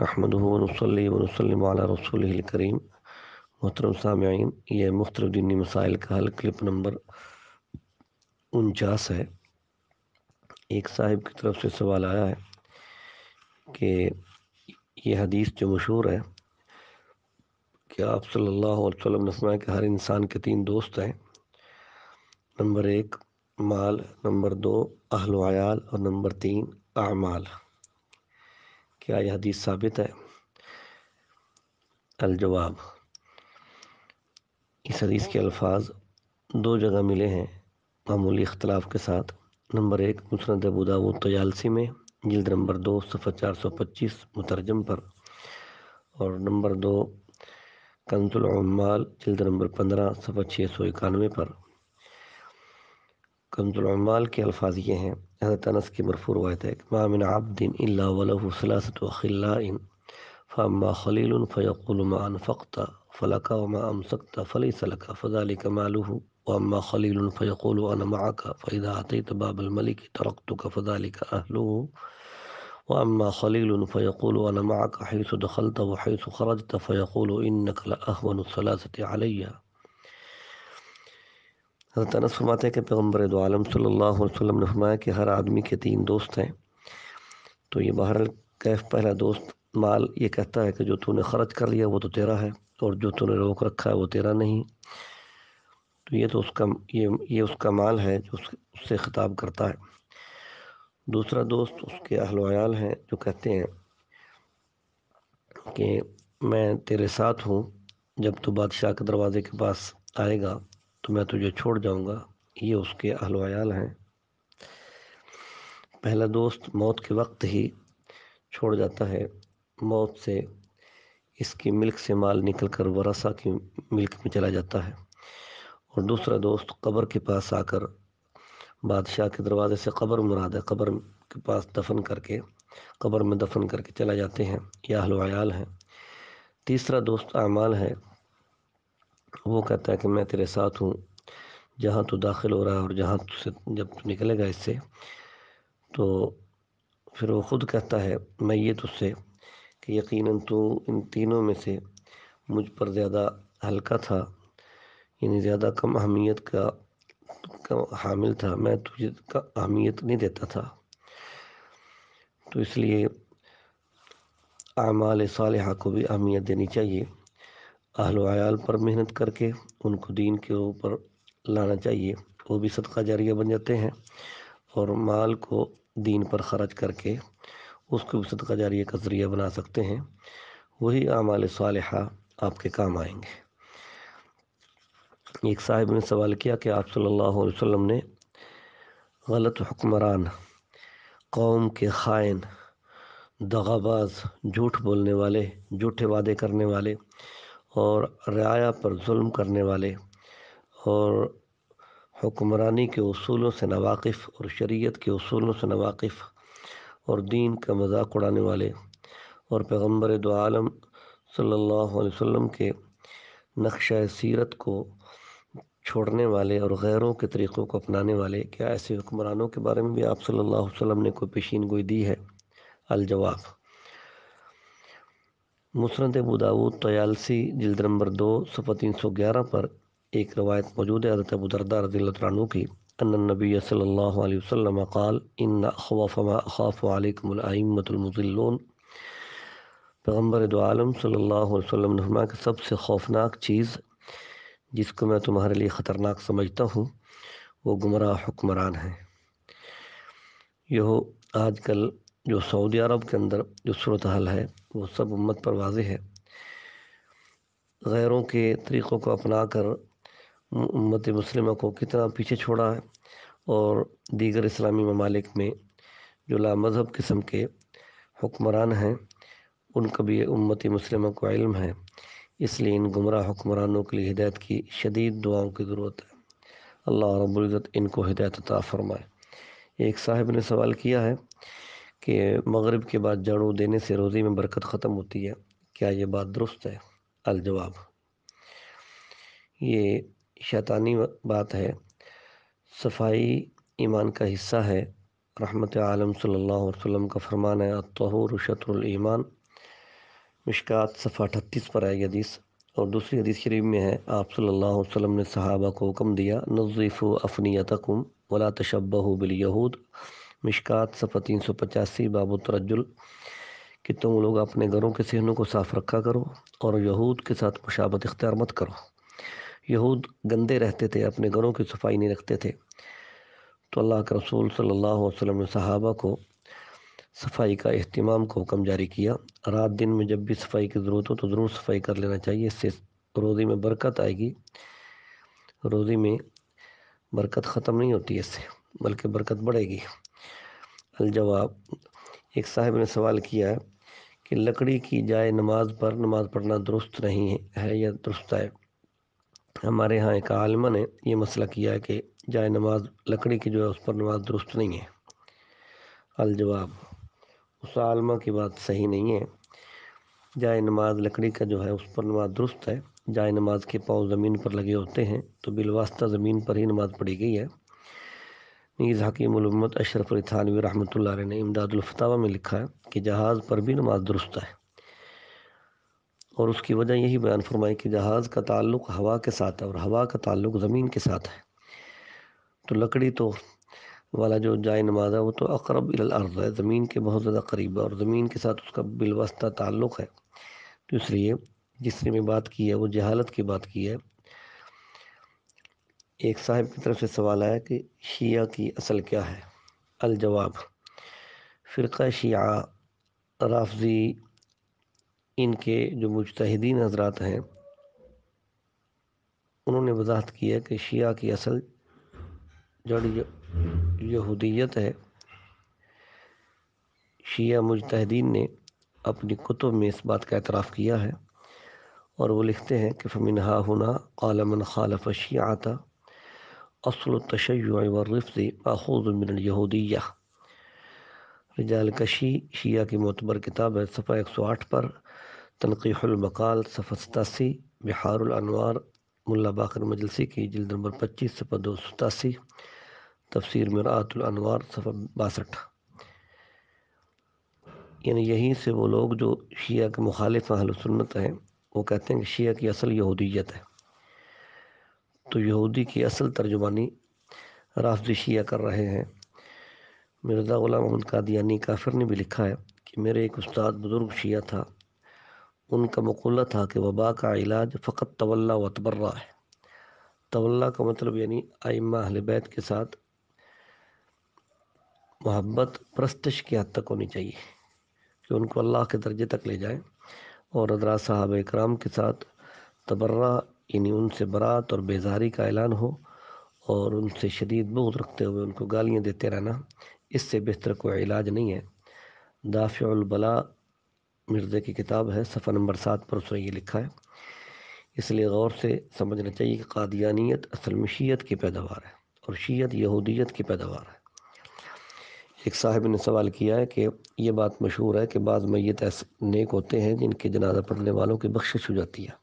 नहमदनसलम रसूल करीम मोहतरम साम यह मुख्तु मसाइल का हल क्लिप नंबर उनचास है एक साहिब की तरफ से सवाल आया है कि ये हदीस जो मशहूर है कि आप सल्लल्लाहु अलैहि वसल्लम हर इंसान के तीन दोस्त हैं नंबर एक माल नंबर दो अहल और नंबर तीन आमाल क्या यह हदीस साबित है अलजवाब इस हदीस के अल्फाज दो जगह मिले हैं मामूली इख्तलाफ के साथ नंबर एक मुसरत अबू दाऊद तयालसी में जल्द नंबर दो सफ़र चार सौ पच्चीस मुतरजम पर और नंबर दो कंसुल उम्माल जल्द नंबर पंद्रह सफ़र छः सौ इक्यानवे पर कमजुलमाल के अल्फाज ये हैं हज़रत अनस की मरफू रवायत है मामिन आबदिन अल्लासलासतखिल्लाइन फ़ामा खलील फ़यकुलमा अनफ़ता फ़लका वमा अमसकता फ़ली सलका फ़जाल कमालह वमा खलील फ़यकुल अनमाका फ़ैदा आतित बाबलमलिक तरक्त का फ़जाल अहलू وأما خليل فيقول أنا معك حيث دخلت وحيث خرجت فيقول إنك لأهون الثلاثة हजरत अनस फरमाते हैं कि पैगम्बर दो आलम सल्लल्लाहु अलैहि वसल्लम ने फरमाया कि हर आदमी के तीन दोस्त हैं तो ये बहरल कैफ पहला दोस्त माल ये कहता है कि जो तूने खर्च कर लिया वो तो तेरा है और जो तूने रोक रखा है वो तेरा नहीं तो ये तो उसका ये ये उसका माल है जो उससे ख़िताब करता है दूसरा दोस्त उसके अहलवायाल हैं जो कहते हैं कि मैं तेरे साथ हूँ जब तू बादशाह के दरवाज़े के पास आएगा तो मैं तुझे छोड़ जाऊंगा ये उसके अहलवायाल हैं पहला दोस्त मौत के वक्त ही छोड़ जाता है मौत से इसकी मिल्क से माल निकल कर वरसा की मिल्क में चला जाता है और दूसरा दोस्त कब्र के पास आकर बादशाह के दरवाज़े से कब्र मुराद है कब्र के पास दफन करके कब्र में दफन करके चला जाते हैं यह अहलवायाल हैं तीसरा दोस्त अमाल है वो कहता है कि मैं तेरे साथ हूँ जहाँ तू दाखिल हो रहा है और जहाँ से जब तू निकलेगा इससे तो फिर वो ख़ुद कहता है मैं ये तुझसे कि यकीनन तू इन तीनों में से मुझ पर ज़्यादा हल्का था यानी ज़्यादा कम अहमियत का, का हामिल था मैं तुझे का अहमियत नहीं देता था तो इसलिए आमाल साल को भी अहमियत देनी चाहिए अहल आयाल पर मेहनत करके उनको दीन के ऊपर लाना चाहिए वो भी सदका जारिया बन जाते हैं और माल को दीन पर खर्च करके उसको भी सदका जारिया का ज़रिया बना सकते हैं वही आमाल साल आपके काम आएंगे एक साहिब ने सवाल किया कि आप सल्लल्लाहु अलैहि वसल्लम ने गलत हुक्मरान कौम के खाइन दगाबाज झूठ बोलने वाले झूठे वादे करने वाले और रया पर जुल्म करने वाले और हुक्मरानी के असूलों से नावाकिफ़ और शरीयत के असूलों से नावाकिफ़ और दीन का मजाक उड़ाने वाले और पैगम्बर दो आलम सल्लल्लाहु अलैहि वसल्लम के नक्श सीरत को छोड़ने वाले और गैरों के तरीक़ों को अपनाने वाले क्या ऐसे हुक्मरानों के बारे में भी आप सल्लल्लाहु अलैहि वसल्लम ने कोई पेशीन गोई दी है अलजवाब मुसरत अबू दाऊद तयालसी जिल्द नंबर दो सफ़ा तीन सौ ग्यारह पर एक रवायत मौजूद है हज़रत अबू दरदा रजील्तु की अन नबी सल्ला वसम काल इन पैगम्बर दो सल्हसम सल्ला के सबसे खौफनाक चीज़ जिसको मैं तुम्हारे लिए ख़तरनाक समझता हूँ वो गुमराह हुक्मरान हैं यह आजकल जो सऊदी अरब के अंदर जो सूरत हाल है वो सब उम्मत पर वाज है गैरों के तरीक़ों को अपना कर उम्मत मुस्लिम को कितना पीछे छोड़ा है और दीगर इस्लामी ममालिक में जो ला मज़हब किस्म के हुक्मरान हैं उनका भी उम्मत मुस्लिम को इल्म है इसलिए इन गुमराह हुक्मरानों के लिए हिदायत की शदीद दुआओं की ज़रूरत है अल्लाह रब्ज़त इनको हिदायत अता फ़रमाए एक साहिब ने सवाल किया है कि मग़रब के बाद झाड़ू देने से रोज़ी में बरकत ख़त्म होती है क्या ये बात दुरुस्त है अलजवाब ये शैतानी बात है सफाई ईमान का हिस्सा है रहमत आलम सल्लल्लाहु अलैहि वसल्लम का फरमान है तहूर ईमान मिशकात सफ़ा अठतीस पर आई हदीस और दूसरी हदीस शरीफ में है आप सल्लल्लाहु अलैहि वसल्लम ने सहाबा को हुक्म दिया नज़ीफ़ तकम वला तशबह बिलयहूद मिशकात सफ़ा तीन सौ पचासी बाबू तरजुल कि तुम लोग अपने घरों के सहनों को साफ़ रखा करो और यहूद के साथ मुशाबत इख्तियार मत करो यहूद गंदे रहते थे अपने घरों की सफाई नहीं रखते थे तो अल्लाह के रसूल सल्लल्लाहु अलैहि वसल्लम ने सहाबा को सफाई का अहतमाम को हुक्म जारी किया रात दिन में जब भी सफाई की ज़रूरत हो तो ज़रूर सफाई कर लेना चाहिए इससे रोज़ी में बरकत आएगी रोज़ी में बरकत ख़त्म नहीं होती इससे बल्कि बरकत बढ़ेगी अलजवाब एक साहब ने सवाल किया कि लकड़ी की जाए नमाज पर नमाज पढ़ना दुरुस्त नहीं है या दुरुस्त है हमारे यहाँ एक आलमा ने यह मसला किया है कि जाए नमाज लकड़ी की जो है उस पर नमाज दुरुस्त नहीं है अलजवाब उस आलमा की बात सही नहीं है जाए नमाज लकड़ी का जो है उस पर नमाज दुरुस्त है जाए नमाज के पाँव ज़मीन पर लगे होते हैं तो बिलवास्ता ज़मीन पर ही नमाज पढ़ी गई है नीज़ हकीम उलम्मत अशरफ अली थानवी रहमत ने इमदादलफतावा में लिखा है कि जहाज़ पर भी नमाज दुरुस्त है और उसकी वजह यही बयान फरमाई कि जहाज़ का ताल्लुक़ हवा के साथ है और हवा का ताल्लुक़ ज़मीन के साथ है तो लकड़ी तो वाला जो जाय नमाज है वो तो अकरब अर्ज़ है ज़मीन के बहुत ज़्यादा करीब है और ज़मीन के साथ उसका बिलवस्ता ताल्लुक़ है तो इसलिए जिसने मैं बात की है वो जहालत की बात की है एक साहिब की तरफ से सवाल आया कि शिया की असल क्या है अलजवाब फ़िरका शिया राफजी इनके जो मुजतहदीन हजरात हैं उन्होंने वजाहत की है कि शिया की असल जड़ यहूदियत है शिया मुजतहदीन ने अपनी कुतुब में इस बात का एतराफ़ किया है और वो लिखते हैं कि फ़मिन हा हुना आलमन खालफ शिया आता أصل التشيع والرفض مأخوذ من यहूदिया रिजाल कशी शिया की मोतबर किताब है सफ़ा एक सौ आठ पर तनकीहमकाल सफ़ा सतासी बिहारनवार मुला बाकर मजलसी की जल्द नंबर पच्चीस सफ़ा दो सौ सतासी तफसर मरातलवार सफ़ा बासठ यानी यहीं से वो लोग जो शिया के मुखालिफ अहल सुन्नत हैं वो कहते हैं कि शिया की असल यहूदियत है तो यहूदी की असल तर्जुमानी राफदिशिया कर रहे हैं मिर्ज़ा गुलाम अहमद कादियानी काफिर ने भी लिखा है कि मेरे एक उस्ताद बुज़ुर्ग शिया था उनका मकुला था कि वबा का इलाज फ़कत तवल्ला व तबर्रा है तवल्ला का मतलब यानी आइमा अहलबैत के साथ मोहब्बत प्रस्तश की हद तक होनी चाहिए कि उनको अल्लाह के दर्जे तक ले जाएँ और अदरा साहब कराम के साथ तबर्रा यानी उनसे बरात और बेजारी का ऐलान हो और उनसे शदीद बुग रखते हुए उनको गालियाँ देते रहना इससे बेहतर कोई इलाज नहीं है दाफ़ुलबला मिर्ज़ा की किताब है सफ़ा नंबर सात पर उसने ये लिखा है इसलिए गौर से समझना चाहिए कि कादियानियत असल में की पैदावार है और शीयत यहूदीत की पैदावार है एक साहब ने सवाल किया है कि ये बात मशहूर है कि बाद मैत ऐसे नेक होते हैं जिनके जनाजा पढ़ने वालों की बख्शिश हो जाती है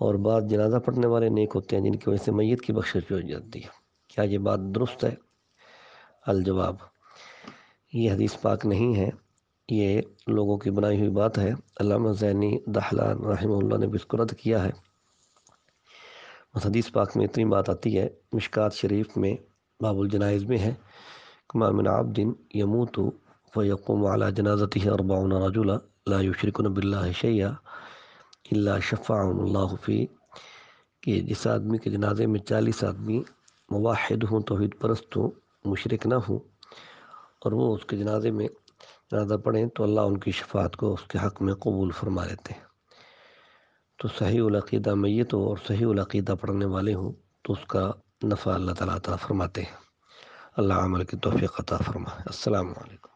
और बाद जनाजा पढ़ने वाले नेक होते हैं जिनकी वजह से मैत की बख्शिश भी हो जाती है क्या ये बात दुरुस्त है अलजवाब ये हदीस पाक नहीं है ये लोगों की बनाई हुई बात है अलामा जैनी दहलान रहमल्ला ने भी इसको रद्द किया है बस हदीस पाक में इतनी बात आती है मिशकात शरीफ में बाबुल जनाइज में है कुमार मामिन आबदिन यमू तो फ़यकुम अला जनाजती अरबाउन रजुला ला युशरकन बिल्ला शैया इला शफ़ाफ़ी कि जिस आदमी के जनाजे में चालीस आदमी मवाहद हों तोहद परस्त हों मशरक ना हों और वो उसके जनाजे में जनाजा पढ़ें तो अल्लाह उनकी शफात को उसके हक़ में कबूल फरमा लेते हैं तो सही में ये तो और सही उलदा पढ़ने वाले हों तो उसका नफ़ा अल्लाह ताली फरमाते हैं अल्लाह अमल की तोफ़ी अता फरमाए असलकम